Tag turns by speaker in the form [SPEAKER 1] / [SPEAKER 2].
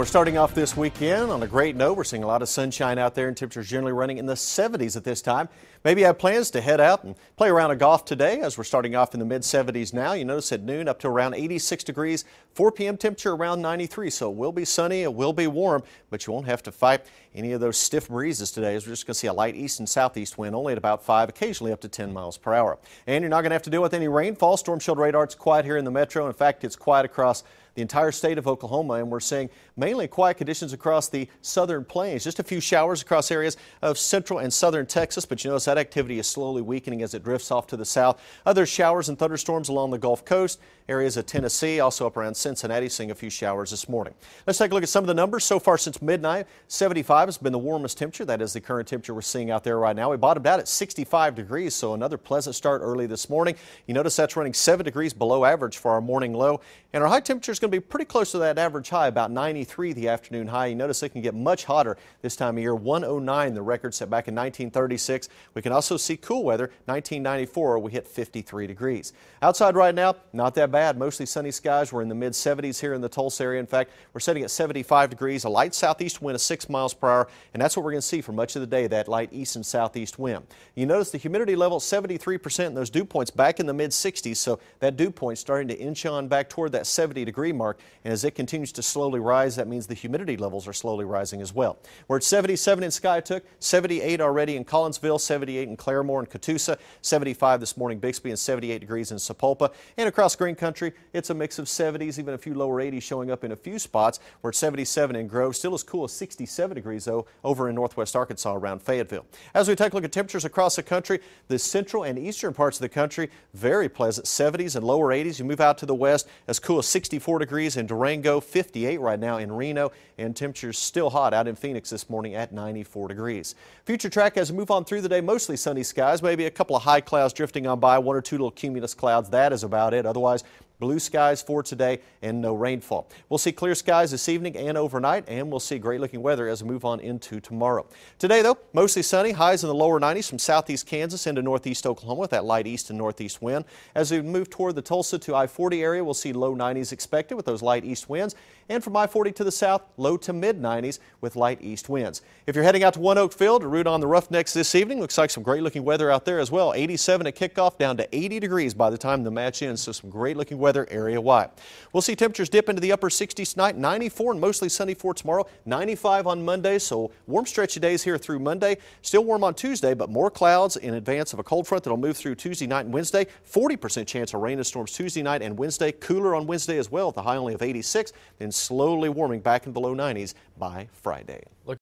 [SPEAKER 1] We're starting off this weekend on a great note. We're seeing a lot of sunshine out there and temperatures generally running in the 70s at this time. Maybe you have plans to head out and play around a golf today as we're starting off in the mid 70s now. You notice at noon up to around 86 degrees, 4 p.m. temperature around 93. So it will be sunny, it will be warm, but you won't have to fight any of those stiff breezes today as we're just going to see a light east and southeast wind only at about 5, occasionally up to 10 miles per hour. And you're not going to have to deal with any rainfall. Storm Shield radar is quiet here in the metro. In fact, it's quiet across the entire state of Oklahoma, and we're seeing mainly quiet conditions across the southern plains. Just a few showers across areas of central and southern Texas, but you notice that activity is slowly weakening as it drifts off to the south. Other showers and thunderstorms along the Gulf Coast, areas of Tennessee, also up around Cincinnati, seeing a few showers this morning. Let's take a look at some of the numbers so far since midnight. 75 has been the warmest temperature. That is the current temperature we're seeing out there right now. We bottomed out at 65 degrees, so another pleasant start early this morning. You notice that's running 7 degrees below average for our morning low. And our high temperature is going to be pretty close to that average high, about 93 the afternoon high. You notice it can get much hotter this time of year, 109 the record set back in 1936. We can also see cool weather, 1994 we hit 53 degrees. Outside right now, not that bad, mostly sunny skies. We're in the mid 70s here in the Tulsa area. In fact, we're sitting at 75 degrees, a light southeast wind of 6 miles per hour, and that's what we're going to see for much of the day, that light east and southeast wind. You notice the humidity level 73% and those dew points back in the mid 60s, so that dew point starting to inch on back toward that that 70 degree mark. And as it continues to slowly rise, that means the humidity levels are slowly rising as well. We're at 77 in Skytook, 78 already in Collinsville, 78 in Claremore and Catoosa, 75 this morning Bixby, and 78 degrees in Sepulpa. And across Green Country, it's a mix of 70s, even a few lower 80s showing up in a few spots. We're at 77 in Grove, still as cool as 67 degrees, though, over in northwest Arkansas around Fayetteville. As we take a look at temperatures across the country, the central and eastern parts of the country, very pleasant 70s and lower 80s. You move out to the west as cool cool 64 degrees in Durango, 58 right now in Reno, and temperatures still hot out in Phoenix this morning at 94 degrees. Future track as we move on through the day, mostly sunny skies, maybe a couple of high clouds drifting on by, one or two little cumulus clouds. That is about it. Otherwise, Blue skies for today and no rainfall. We'll see clear skies this evening and overnight, and we'll see great looking weather as we move on into tomorrow. Today, though, mostly sunny, highs in the lower 90s from southeast Kansas into northeast Oklahoma with that light east and northeast wind. As we move toward the Tulsa to I 40 area, we'll see low 90s expected with those light east winds. And from I 40 to the south, low to mid 90s with light east winds. If you're heading out to One Oak Field to root on the Roughnecks this evening, looks like some great looking weather out there as well. 87 at kickoff, down to 80 degrees by the time the match ends, so some great looking weather weather area wide. We'll see temperatures dip into the upper 60s tonight, 94 and mostly sunny for tomorrow, 95 on Monday. So warm stretch of days here through Monday. Still warm on Tuesday, but more clouds in advance of a cold front that'll move through Tuesday night and Wednesday. 40% chance of rain and storms Tuesday night and Wednesday. Cooler on Wednesday as well, the high only of 86, then slowly warming back in the low 90s by Friday. Look